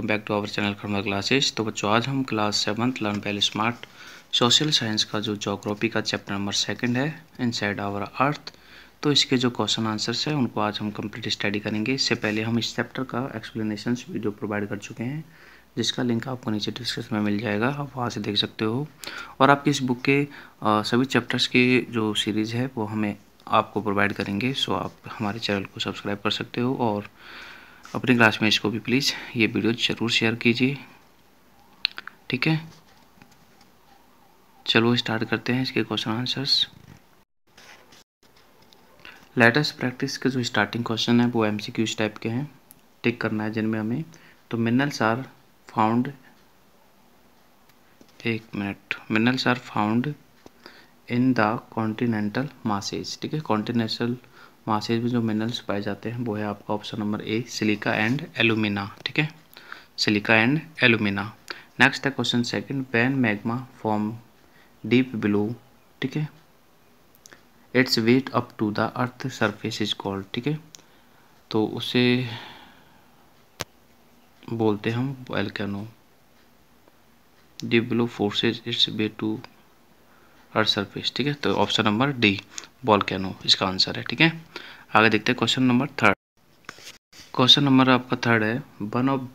welcome back to our channel Kharma classes तो बच्चों आज हम क्लास सेवन्थ लर्न पहले स्मार्ट सोशल साइंस का जो जोग्राफी का चैप्टर नंबर सेकंड है इनसाइड आवर अर्थ तो इसके जो क्वेश्चन आंसर्स हैं उनको आज हम कंप्लीट स्टडी करेंगे इससे पहले हम इस चैप्टर का एक्सप्लेनेशन वीडियो प्रोवाइड कर चुके हैं जिसका लिंक आपको नीचे डिस्क्रिप्शन में मिल जाएगा आप वहाँ से देख सकते हो और आपकी इस बुक के सभी चैप्टर्स की जो सीरीज़ है वो हमें आपको प्रोवाइड करेंगे सो आप हमारे चैनल को सब्सक्राइब कर सकते हो और अपने क्लासमेट्स को भी प्लीज़ ये वीडियो ज़रूर शेयर कीजिए ठीक है चलो स्टार्ट करते हैं इसके क्वेश्चन आंसर्स लेटेस्ट प्रैक्टिस के जो स्टार्टिंग क्वेश्चन है वो एम सी क्यूज टाइप के हैं टिक करना है जिनमें हमें तो मिनरल्स आर फाउंड एक minute minerals are found in the continental masses ठीक है कॉन्टिनेंटल वहाँ से जो मिनरल्स पाए जाते हैं वो है आपका option number A silica and alumina ठीक है सिलिका एंड एलुमिना नेक्स्ट है question second when magma from deep below ठीक है its way up to the earth surface is called ठीक है तो उसे बोलते हैं हम volcano deep below forces its way to earth surface ठीक है तो option number D volcano इसका आंसर है ठीक है आगे देखते हैं question number third question number आपका थर्ड है one of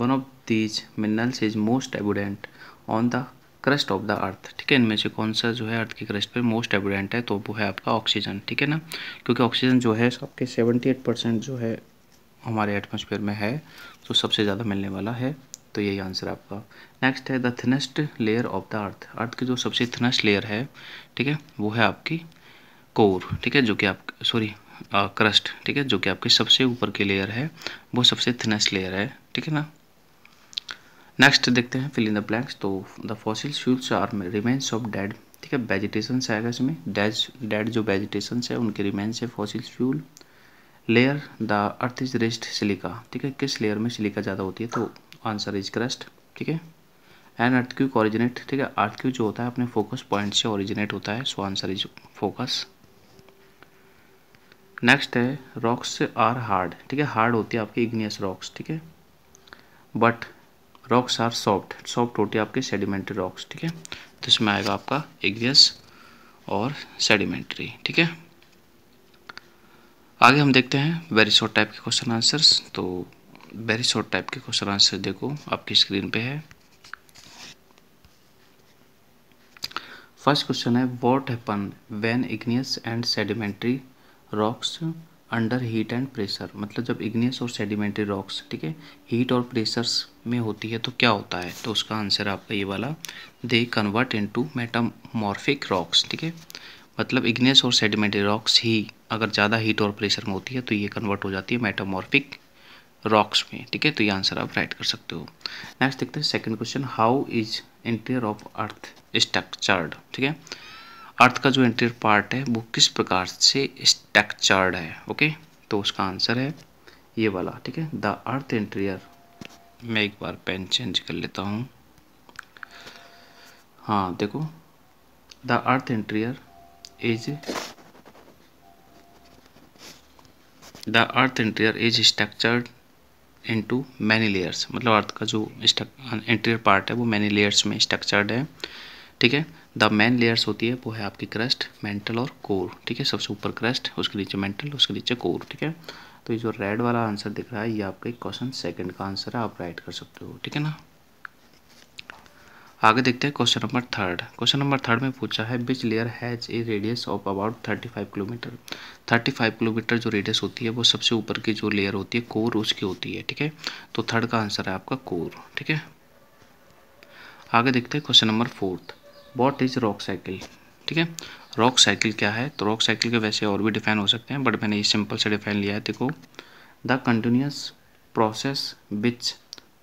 one of these minerals is most abundant on the crust of the earth ठीक है इनमें से कौन सा जो है अर्थ के क्रस्ट पर मोस्ट एबुडेंट है तो वो है आपका ऑक्सीजन ठीक है ना क्योंकि ऑक्सीजन जो है आपके सेवेंटी एट परसेंट जो है हमारे एटमोसफेयर में है तो सबसे ज़्यादा मिलने वाला है तो यही आंसर आपका नेक्स्ट है the thinnest layer of the earth earth की जो सबसे थिनेस्ट लेयर है ठीक है वो है आपकी कोर ठीक है जो कि आप सॉरी क्रस्ट ठीक है जो कि आपकी सबसे ऊपर की लेयर है वो सबसे थिनेस्ट लेयर है ठीक है ना नेक्स्ट देखते हैं फिलिंग द ब्लैंक्स तो the fossil fuels are remains of dead ठीक है वेजिटेशन आएगा इसमें डेज डेड जो वेजिटेशन है उनके रिमेन्स है fossil fuel layer the earth is rest silica ठीक है किस लेयर में सिलिका ज़्यादा होती है तो आंसर इज क्रस्ट ठीक है एंड क्यूक ऑरिजिनेट ठीक है क्यूक जो होता है अपने फोकस पॉइंट से ऑरिजिनेट होता है so answer is focus next है रॉक्स आर हार्ड ठीक है हार्ड होती है आपकी इग्नियस रॉक्स ठीक है but rocks are soft soft होती है आपके सेडिमेंट्री रॉक्स ठीक है तो इसमें आएगा आपका इग्नियस और सेडिमेंट्री ठीक है आगे हम देखते हैं वेरी शॉर्ट टाइप के क्वेश्चन आंसर्स तो वेरी शॉर्ट टाइप के क्वेश्चन आंसर देखो आपकी स्क्रीन पे है फर्स्ट क्वेश्चन है what happen when igneous and sedimentary rocks under heat and pressure मतलब जब इग्नियस और सेडिमेंट्री रॉक्स ठीक है हीट और प्रेशर्स में होती है तो क्या होता है तो उसका आंसर आपका ये वाला they convert into metamorphic rocks ठीक है मतलब इग्नियस और सेडिमेंट्री रॉक्स ही अगर ज़्यादा हीट और प्रेशर में होती है तो ये कन्वर्ट हो जाती है मेटामॉर्फिक रॉक्स में ठीक है तो ये आंसर आप राइट कर सकते हो नेक्स्ट देखते हैं second question how is interior of earth structured ठीक है अर्थ का जो इंटीरियर पार्ट है वो किस प्रकार से स्ट्रक्चर्ड है ओके तो उसका आंसर है ये वाला ठीक है द अर्थ इंटीरियर मैं एक बार पेन चेंज कर लेता हूँ हाँ देखो the earth interior is the earth interior is structured into many layers मतलब अर्थ का जो इंटीरियर पार्ट है वो मैनी लेयर्स में स्ट्रक्चर्ड है ठीक है द मैन लेयर्स होती है वो है आपकी क्रस्ट मेंटल और कोर ठीक है सबसे ऊपर क्रस्ट उसके नीचे मेंटल उसके नीचे कोर ठीक है तो ये जो रेड वाला आंसर दिख रहा है ये आपका क्वेश्चन सेकंड का आंसर है आप राइट कर सकते हो ठीक है ना आगे देखते हैं question number third question number third में पूछा है which layer has a radius of about thirty five kilometre thirty five kilometre जो रेडियस होती है वो सबसे ऊपर की जो लेयर होती है कोर उसकी होती है ठीक है तो थर्ड का आंसर है आपका कोर ठीक है आगे देखते हैं question number fourth what is rock cycle ठीक है रॉक साइकिल क्या है तो रॉक साइकिल के वैसे और भी डिफाइन हो सकते हैं बट मैंने ये सिंपल से डिफाइन लिया है देखो the continuous process which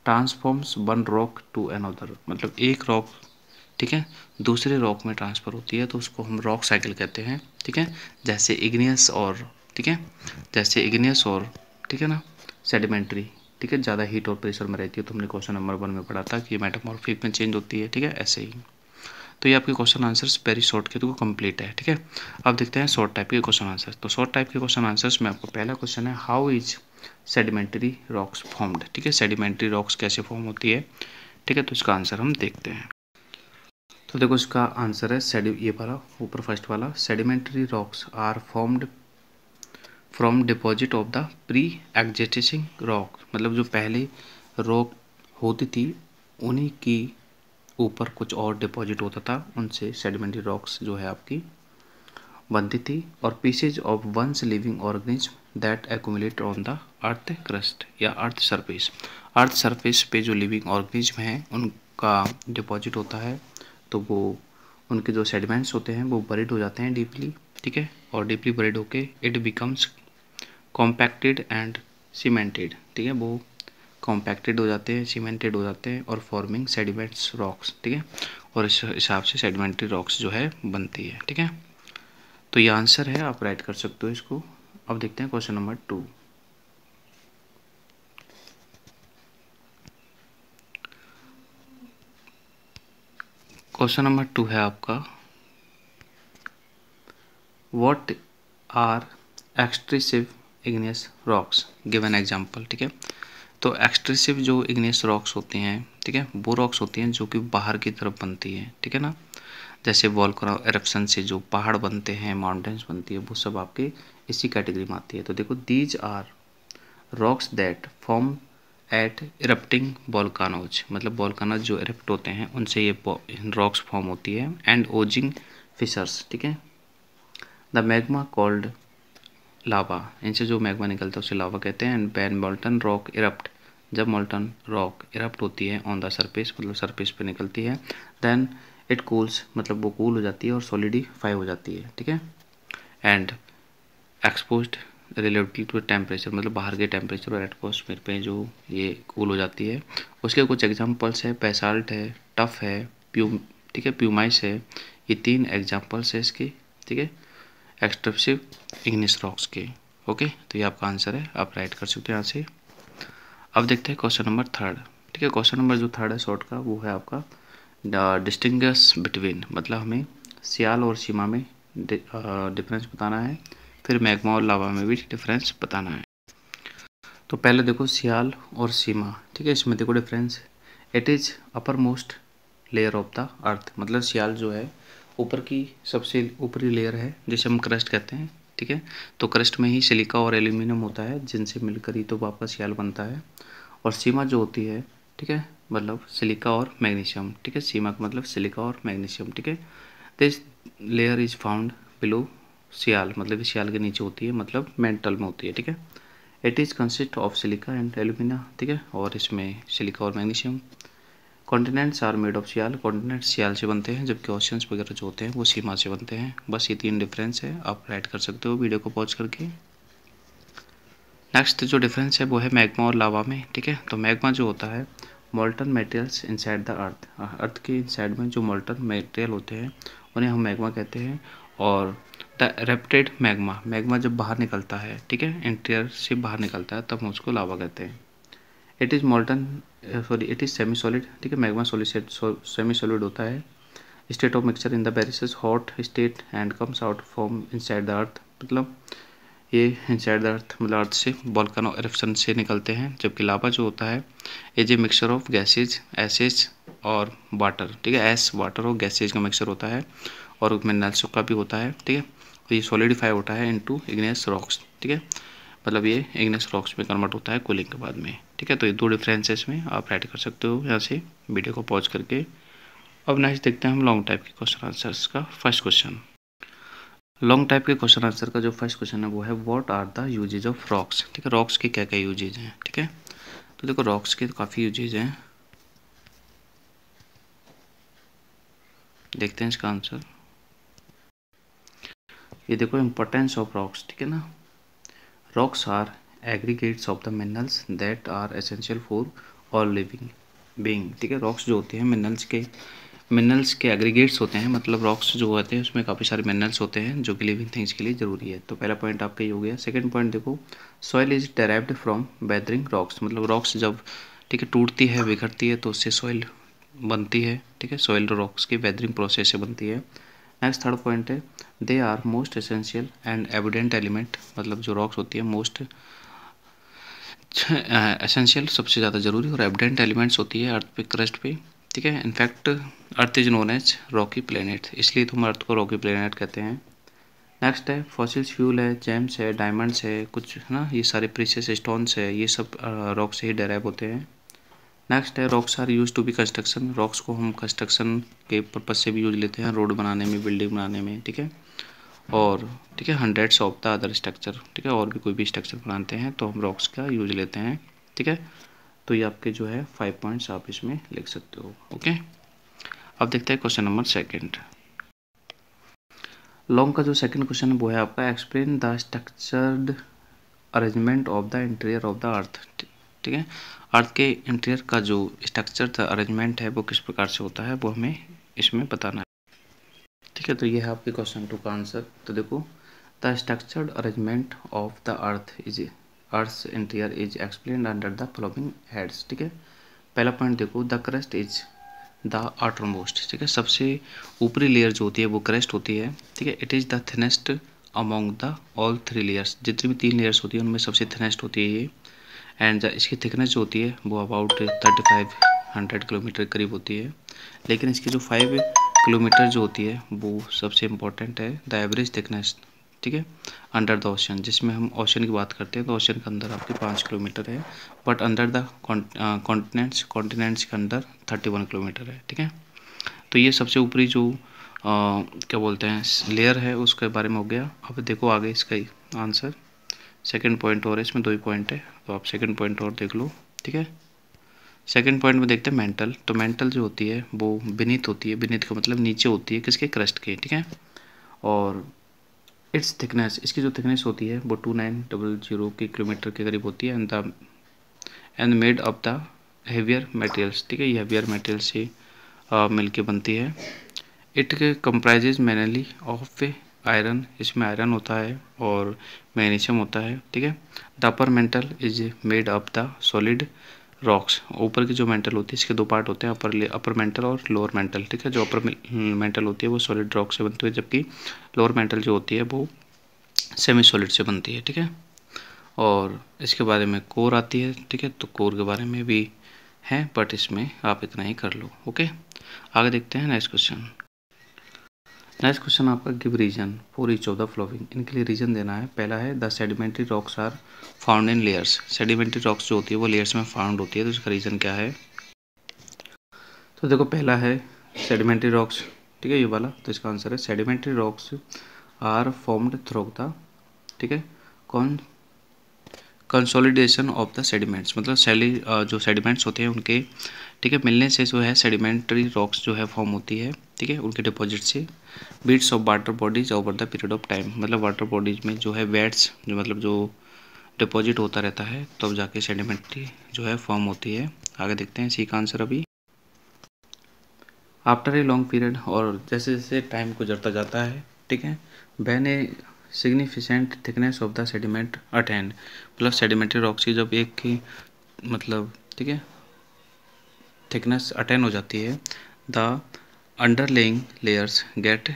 transforms one rock to another मतलब एक रॉक ठीक है दूसरे रॉक में ट्रांसफ़र होती है तो उसको हम रॉक साइकिल कहते हैं ठीक है जैसे इग्नियस और ठीक है जैसे इग्नियस और ठीक है ना सेडिमेंट्री ठीक है ज़्यादा हीट और प्रेशर में रहती है तो हमने क्वेश्चन नंबर वन में पढ़ा था कि मेटामॉर्फिक में चेंज होती है ठीक है ऐसे ही तो ये आपके क्वेश्चन आंसर्स वेरी शॉर्ट के तो कंप्लीट है ठीक है अब देखते हैं शॉर्ट टाइप के क्वेश्चन आंसर्स तो शॉर्ट टाइप के क्वेश्चन आंसर्स में आपको पहला क्वेश्चन है how is sedimentary rocks formed ठीक है सेडिमेंटरी रॉक्स कैसे फॉर्म होती है ठीक है तो इसका आंसर हम देखते हैं तो देखो इसका आंसर है सेड ये वाला ऊपर फर्स्ट वाला sedimentary rocks are formed from deposit of the pre existing rock मतलब जो पहले रॉक होती थी उन्हीं की ऊपर कुछ और डिपॉजिट होता था उनसे सेडिमेंटरी रॉक्स जो है आपकी बनती थी और pieces of once living organism that accumulate on the earth crust या अर्थ सरफेस अर्थ सरफेस पे जो लिविंग ऑर्गेनिज्म हैं उनका डिपॉजिट होता है तो वो उनके जो सेडिमेंट्स होते हैं वो बरिड हो जाते हैं डीपली ठीक है और डीपली बरिड होके it becomes compacted and cemented ठीक है वो कॉम्पैक्टेड हो जाते हैं सीमेंटेड हो जाते हैं और फॉर्मिंग सेडिमेंट्स रॉक्स ठीक है और इस हिसाब से सेडिमेंट्री रॉक्स जो है बनती है ठीक है तो ये आंसर है आप राइट कर सकते हो इसको अब देखते हैं question number two question number two है आपका what are extrusive igneous rocks given example ठीक है तो एक्सट्रेसिव जो इग्नियस रॉक्स होते हैं ठीक है वो रॉक्स होती हैं जो कि बाहर की तरफ बनती है ठीक है ना जैसे वॉलकरा एरप्शन से जो पहाड़ बनते हैं माउंटेन्स बनती है वो सब आपके इसी कैटेगरी में आती है तो देखो these are rocks that form at erupting volcanoes मतलब बॉलकानोज जो इरप्ट होते हैं उनसे ये रॉक्स फॉर्म होती है एंड ओजिंग फिशर्स ठीक है द मैग्मा कॉल्ड लावा इनसे जो मैग्मा निकलता है उसे लावा कहते हैं and when molten rock erupt जब मोल्टन रॉक इरप्ट होती है ऑन द सर्फेस मतलब सर्फेस पे निकलती है देन इट कूल्स मतलब वो कूल हो जाती है और सॉलिडिफाई हो जाती है ठीक है and expose relative to temperature मतलब बाहर के टेम्परेचर और एटमोसफेयर पे जो ये कूल हो जाती है उसके कुछ एग्जांपल्स है पैसाल्ट है टफ है प्यू ठीक है प्यूमाइस है ये तीन एग्जांपल्स है इसके ठीक है एक्सट्रप्सिव इग्निस रॉक्स के ओके तो ये आपका आंसर है आप राइट कर सकते हो यहाँ से अब देखते हैं क्वेश्चन नंबर थर्ड ठीक है क्वेश्चन नंबर जो थर्ड है शॉर्ट का वो है आपका डिस्टिंगस बिटवीन मतलब हमें सियाल और सीमा में डिफरेंस बताना है फिर मैगमा और लावा में भी डिफरेंस बताना है तो पहले देखो सियाल और सीमा ठीक है इसमें देखो difference it is uppermost layer of the earth मतलब सियाल जो है ऊपर की सबसे ऊपरी लेयर है जिसे हम क्रस्ट कहते हैं ठीक है तो क्रस्ट में ही सिलिका और एल्यूमिनियम होता है जिनसे मिलकर ही तो वापस सियाल बनता है और सीमा जो होती है ठीक है मतलब सिलिका और मैग्नीशियम ठीक है सीमा का मतलब सिलिका और मैग्नीशियम ठीक है this layer is found below sial मतलब सियाल के नीचे होती है मतलब मेंटल में होती है ठीक है it is consist of silica and alumina ठीक है और इसमें सिलिका और magnesium continents are made of sial continent sial से बनते हैं जबकि ओशन वगैरह जो होते हैं वो सीमा से बनते हैं बस ये तीन डिफरेंस है आप राइट कर सकते हो वीडियो को पॉज करके नेक्स्ट जो डिफरेंस है वो है मैग्मा और लावा में ठीक है तो मैग्मा जो होता है molten materials inside the earth earth के साइड में जो मोल्टन मेटेरियल होते हैं उन्हें हम मैग्मा कहते हैं और द रेप्टेड मैग्मा मैग्मा जब बाहर निकलता है ठीक है इंटीरियर से बाहर निकलता है तब हम उसको लावा कहते हैं it is molten sorry it is semi solid ठीक है मैग्मा सोलिसेट सेमी सॉलिड होता है state of mixture in the बेरिस hot state and comes out from inside the earth मतलब ये जैड अर्थ मतलब अर्थ से और एरप्शन से निकलते हैं जबकि लावा जो होता है is a mixture of gases ashes और वाटर ठीक है एस वाटर और गैसेज का मिक्सचर होता है और उसमें नलसो का भी होता है ठीक है तो ये सॉलिडिफाई होता है इनटू इग्नेस रॉक्स ठीक है मतलब ये इग्नेस रॉक्स में कन्वर्ट होता है कूलिंग के बाद में ठीक है तो ये दो डिफ्रेंसेस में आप राइट कर सकते हो यहाँ से वीडियो को पॉज करके अब नेक्स्ट देखते हैं हम लॉन्ग टाइप के क्वेश्चन आंसर्स का फर्स्ट क्वेश्चन लॉन्ग टाइप के क्वेश्चन आंसर का जो फर्स्ट क्वेश्चन है वो है what are the uses of rocks ठीक है रॉक्स के क्या क्या यूजेज हैं ठीक है तो देखो रॉक्स के तो काफ़ी यूजेज हैं देखते हैं इसका आंसर ये देखो इम्पोर्टेंस ऑफ रॉक्स ठीक है ना rocks are aggregates of the minerals that are essential for all living being ठीक है रॉक्स जो होते हैं मिनरल्स के मिनरल्स के एग्रीगेट्स होते हैं मतलब रॉक्स जो होते हैं उसमें काफ़ी सारे मिनरल्स होते हैं जो कि लिविंग थिंग्स के लिए ज़रूरी है तो पहला पॉइंट आपका ये हो गया सेकेंड पॉइंट देखो soil is derived from weathering rocks मतलब रॉक्स जब ठीक है टूटती है बिखरती है तो उससे सॉइल बनती है ठीक है सॉइल रॉक्स की वेदरिंग प्रोसेस से बनती है नेक्स्ट थर्ड पॉइंट है they are most essential and evident element मतलब जो रॉक्स होती है मोस्ट एसेंशियल सबसे ज़्यादा ज़रूरी और एविडेंट एलिमेंट्स होती है अर्थ पे क्रस्ट पे ठीक है in fact earth is known as rocky planet इसलिए तो हम अर्थ को रॉकी प्लेनेट कहते हैं नेक्स्ट है फॉसिल्स फ्यूल है जेम्स है डायमंड्स है कुछ है ना ये सारे प्रीशियस स्टोन्स है ये सब रॉक से ही डेराइव होते हैं नेक्स्ट है rocks are use to be construction rocks को हम कंस्ट्रक्शन के पर्पज से भी यूज लेते हैं रोड बनाने में बिल्डिंग बनाने में ठीक है और ठीक है hundreds of the other structure ठीक है और भी कोई भी स्ट्रक्चर बनाते हैं तो हम रॉक्स का यूज लेते हैं ठीक है तो ये आपके जो है फाइव पॉइंट्स आप इसमें लिख सकते हो ओके अब देखते हैं क्वेश्चन नंबर सेकंड लॉन्ग का जो सेकंड क्वेश्चन है वो है आपका explain the structured arrangement of the interior of the earth ठीक है अर्थ के इंटीरियर का जो स्ट्रक्चर था अरेंजमेंट है वो किस प्रकार से होता है वो हमें इसमें बताना है ठीक है तो ये है आपके क्वेश्चन टू का आंसर तो देखो the structured arrangement of the earth is earth interior is explain under the following heads ठीक है पहला पॉइंट देखो the crust is the outermost ठीक है सबसे ऊपरी लेयर जो होती है वो क्रस्ट होती है ठीक है it is the thinnest among the all three layers जितनी भी तीन लेयर्स होती है उनमें सबसे थिनेस्ट होती है ये एंड इसकी थिकनेस जो होती है वो about thirty five hundred kilometre करीब होती है लेकिन इसकी जो फाइव किलोमीटर जो होती है वो सबसे इंपॉर्टेंट है द एवरेज थिकनेस ठीक है अंडर द ओशन जिसमें हम ओशन की बात करते हैं तो ओशन के अंदर आपके पाँच किलोमीटर है but under the continents continents के अंदर थर्टी वन किलोमीटर है ठीक है तो ये सबसे ऊपरी जो आ, uh, क्या बोलते हैं लेयर है उसके बारे में हो गया अब देखो आगे इसका आंसर सेकेंड पॉइंट और है इसमें दो ही पॉइंट है तो आप सेकेंड पॉइंट और देख लो ठीक है सेकेंड पॉइंट में देखते हैं मेंटल तो मेंटल जो होती है वो बिनित होती है बिनित का मतलब नीचे होती है किसके क्रस्ट के ठीक है और इट्स थिकनेस इसकी जो थिकनेस होती है वो टू नाइन डबल जीरो के किलोमीटर के करीब होती है and the end made of the heavier materials ठीक है ये हेवियर मटेरियल से मिल के बनती है it comprise mainly of iron इसमें आयरन होता है और मैग्नीशियम होता है ठीक है the upper mantle is made of the solid rocks ऊपर की जो मेंटल होती है इसके दो पार्ट होते हैं अपर अपर मेंटल और लोअर मेंटल ठीक है जो अपर मेंटल हम्म, होती है वो सॉलिड रॉक से बनती है जबकि लोअर मेंटल जो होती है वो सेमी सॉलिड से बनती है ठीक है और इसके बारे में कोर आती है ठीक है तो कोर के बारे में भी है बट इसमें आप इतना ही कर लो ओके आगे देखते हैं नेक्स्ट क्वेश्चन नेक्स्ट क्वेश्चन आपका give reason for each of the following इनके लिए रीजन देना है पहला है the sedimentary rocks are found in layers sedimentary rocks जो होती है वो लेयर्स में फाउंड होती है तो इसका रीजन क्या है तो देखो पहला है सेडिमेंट्री रॉक्स ठीक है ये वाला तो इसका आंसर है sedimentary rocks are formed through the ठीक है कौन कंसोलिडेशन ऑफ द सेडिमेंट्स मतलब सेली जो सेडिमेंट्स होते हैं उनके ठीक है मिलने से जो है सेडिमेंट्री रॉक्स जो है फॉर्म होती है ठीक है उनके डिपॉजिट से beds of water bodies over the period of time मतलब वाटर बॉडीज में जो है वेट्स जो मतलब जो डिपॉजिट होता रहता है तब तो जाके सेडिमेंट्री जो है फॉर्म होती है आगे देखते हैं सी का आंसर अभी आफ्टर ए लॉन्ग पीरियड और जैसे जैसे टाइम गुजरता जाता है ठीक है when a significant thickness of the sediment attained plus sedimentary rocks की जब एक की मतलब ठीक है थिकनेस अटेंड हो जाती है द अंडरलेइंग लेयर्स गेट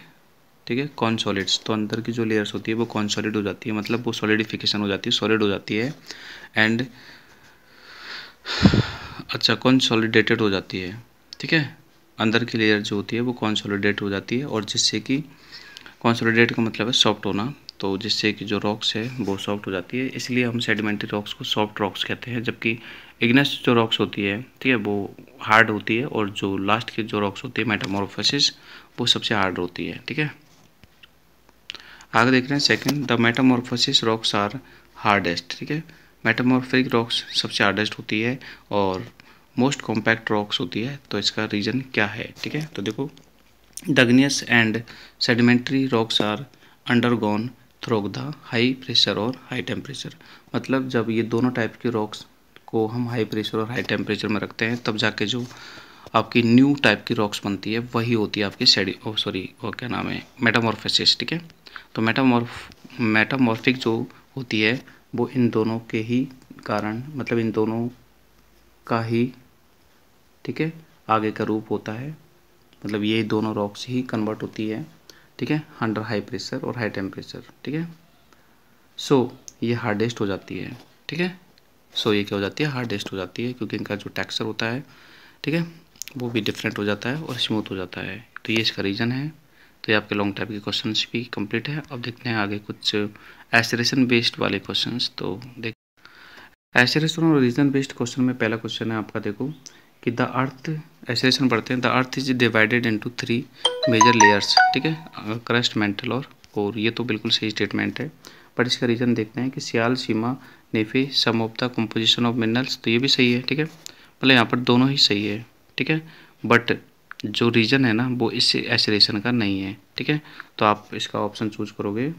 ठीक है कॉन्सॉलिड्स तो अंदर की जो लेयर्स होती है वो कॉन्सॉलिड हो जाती है मतलब वो सॉलिडिफिकेशन हो जाती है सॉलिड हो जाती है एंड अच्छा कॉन्सॉलिडेटेड हो जाती है ठीक है अंदर की लेयर जो होती है वो कॉन्सॉलिडेट हो जाती है और जिससे कि कॉन्सॉलिडेट का मतलब है सॉफ्ट होना तो जिससे कि जो रॉक्स है वो सॉफ्ट हो जाती है इसलिए हम सेडिमेंट्री रॉक्स को सॉफ्ट रॉक्स कहते हैं जबकि इग्नेस जो रॉक्स होती है ठीक है वो हार्ड होती है और जो लास्ट के जो रॉक्स होती है मेटामोरफोसिस वो सबसे हार्ड होती है ठीक है आगे देख रहे हैं second the metamorphosis rocks are hardest ठीक है मेटामोरफिक रॉक्स सबसे हार्डेस्ट होती है और मोस्ट कॉम्पैक्ट रॉक्स होती है तो इसका रीज़न क्या है ठीक है तो देखो igneous and sedimentary rocks are undergone through the high pressure और हाई टेम्परेचर मतलब जब ये दोनों टाइप के रॉक्स को हम हाई प्रेशर और हाई टेम्परेचर में रखते हैं तब जाके जो आपकी न्यू टाइप की रॉक्स बनती है वही होती है आपकी शेडी ओ सॉरी वो क्या नाम है मेटामॉर्फेसिस ठीक है तो मेटामॉर्फ मेटामॉर्फिक जो होती है वो इन दोनों के ही कारण मतलब इन दोनों का ही ठीक है आगे का रूप होता है मतलब ये दोनों रॉक्स ही कन्वर्ट होती है ठीक है अंडर हाई प्रेशर और हाई टेम्परेचर ठीक है सो ये हार्डेस्ट हो जाती है ठीक है सो ये क्या हो जाती है हार्ड हो जाती है क्योंकि इनका जो टेक्सचर होता है ठीक है वो भी डिफरेंट हो जाता है और स्मूथ हो जाता है तो ये इसका रीज़न है तो ये आपके लॉन्ग टाइप के क्वेश्चन भी कम्प्लीट है अब देखते हैं आगे कुछ एसरेशन बेस्ड वाले क्वेश्चन तो देख एसरेशन और रीजन बेस्ड क्वेश्चन में पहला क्वेश्चन है आपका देखो कि द अर्थ एसरेशन पढ़ते हैं the earth is divided into three major layers ठीक है क्रस्ट मेंटल और और ये तो बिल्कुल सही स्टेटमेंट है बट इसका रीज़न देखते हैं कि sial sima nife some of the composition of minerals तो ये भी सही है ठीक है मतलब यहाँ पर दोनों ही सही है ठीक है बट जो रीजन है ना वो इस एसिडेशन का नहीं है ठीक है तो आप इसका ऑप्शन चूज करोगे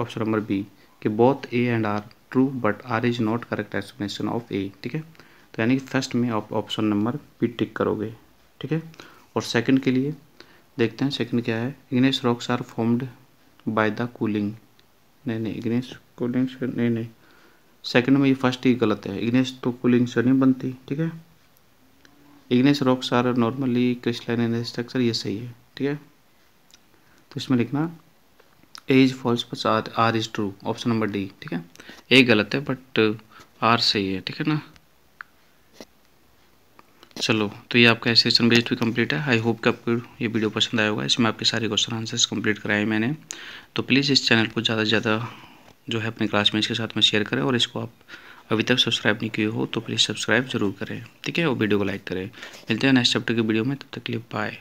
ऑप्शन नंबर बी कि both A and R true but R is not correct explanation of A ठीक है तो यानी कि फर्स्ट में आप ऑप्शन नंबर बी टिक करोगे ठीक है और सेकंड के लिए देखते हैं सेकंड क्या है igneous rocks are formed by the cooling नहीं नहीं इग्नेस कूलिंग नहीं नहीं सेकंड में ये फर्स्ट ही गलत है इग्नेस तो कूलिंग से नहीं बनती ठीक है igneous rocks are normally crystalline structure ये सही है ठीक है तो इसमें लिखना ए इज फॉल्स बस R R is true option number D ठीक है ए गलत है बट आर सही है ठीक है ना चलो तो ये आपका सेशन बेस्ट भी कंप्लीट है आई होप कि आपको ये वीडियो पसंद आया होगा इसमें आपके सारे क्वेश्चन आंसर्स कंप्लीट कराए मैंने तो प्लीज़ इस चैनल को ज़्यादा से ज़्यादा जो है अपने क्लासमेट्स के साथ में शेयर करें और इसको आप अभी तक सब्सक्राइब नहीं किए हो तो प्लीज़ सब्सक्राइब जरूर करें ठीक है और वीडियो को लाइक करें मिलते हैं नेक्स्ट चैप्टर की वीडियो में तब तक के लिए बाय